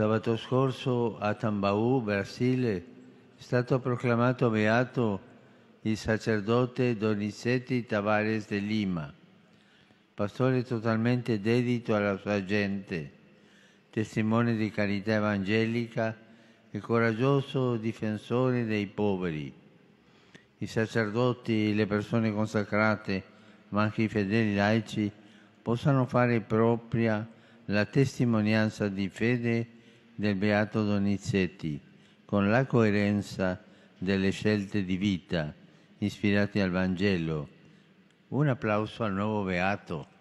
Sabato scorso a Tambaú, Brasile, è stato proclamato beato il sacerdote Donizetti Tavares de Lima, pastore totalmente dedito alla sua gente, testimone di carità evangelica e coraggioso difensore dei poveri. I sacerdoti, le persone consacrate, ma anche i fedeli laici, possano fare propria la testimonianza di fede del Beato Donizetti con la coerenza delle scelte di vita ispirate al Vangelo. Un applauso al nuovo Beato.